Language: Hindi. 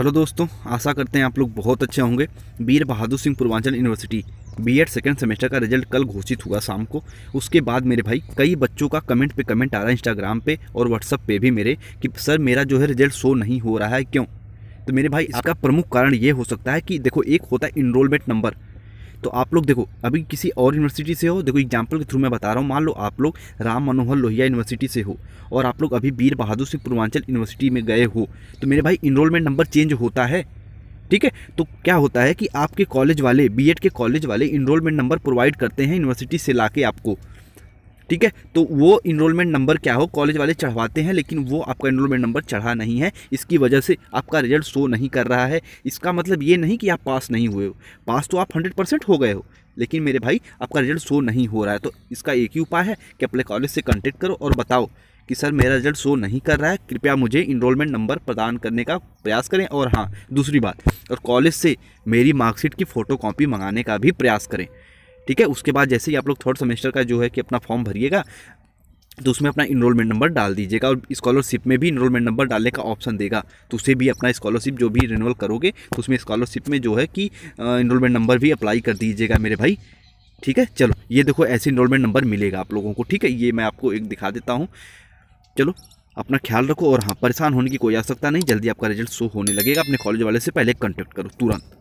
हेलो दोस्तों आशा करते हैं आप लोग बहुत अच्छे होंगे Veer Bahadur Singh Purvanchal university BEd second semester का रिजल्ट कल घोषित हुआ शाम को उसके बाद मेरे भाई कई बच्चों का कमेंट पे कमेंट आ रहा है इंस्टाग्राम पे और व्हाट्सअप पे भी मेरे कि सर मेरा जो है रिजल्ट शो नहीं हो रहा है क्यों तो मेरे भाई इसका प्रमुख कारण ये हो सकता है कि देखो एक होता है इनरोलमेंट नंबर तो आप लोग देखो अभी किसी और यूनिवर्सिटी से हो देखो एग्जाम्पल के थ्रू मैं बता रहा हूँ मान लो आप लोग राम मनोहर लोहिया यूनिवर्सिटी से हो और आप लोग अभी वीर बहादुर सिंह पूर्वांचल यूनिवर्सिटी में गए हो तो मेरे भाई इनरोलमेंट नंबर चेंज होता है ठीक है तो क्या होता है कि आपके कॉलेज वाले बीएड के कॉलेज वाले इनरोलमेंट नंबर प्रोवाइड करते हैं यूनिवर्सिटी से लाके आपको ठीक है तो वो इनरोलमेंट नंबर क्या हो कॉलेज वाले चढ़वाते हैं लेकिन वो आपका इनरोलमेंट नंबर चढ़ा नहीं है इसकी वजह से आपका रिजल्ट शो नहीं कर रहा है इसका मतलब ये नहीं कि आप पास नहीं हुए हो पास तो आप हंड्रेड परसेंट हो गए हो लेकिन मेरे भाई आपका रिजल्ट शो नहीं हो रहा है तो इसका एक ही उपाय है कि अपने कॉलेज से कॉन्टेक्ट करो और बताओ कि सर मेरा रिजल्ट शो नहीं कर रहा है कृपया मुझे इनरोलमेंट नंबर प्रदान करने का प्रयास करें और हाँ दूसरी बात और कॉलेज से मेरी मार्कशीट की फ़ोटो मंगाने का भी प्रयास करें ठीक है उसके बाद जैसे ही आप लोग थर्ड सेमेस्टर का जो है कि अपना फॉर्म भरिएगा तो उसमें अपना इनरोलमेंट नंबर डाल दीजिएगा और स्कॉलरशिप में भी इनरोलमेंट नंबर डालने का ऑप्शन देगा तो उसे भी अपना स्कॉलरशिप जो भी रिनोल करोगे तो उसमें स्कॉलरशिप में जो है कि इनरोलमेंट नंबर भी अप्लाई कर दीजिएगा मेरे भाई ठीक है चलो ये देखो ऐसे इनरोलमेंट नंबर मिलेगा आप लोगों को ठीक है ये मैं आपको एक दिखा देता हूँ चलो अपना ख्याल रखो और हाँ परेशान होने की कोई आवश्यकता नहीं जल्दी आपका रिजल्ट शो होने लगेगा अपने कॉलेज वाले से पहले कॉन्टैक्ट करो तुरंत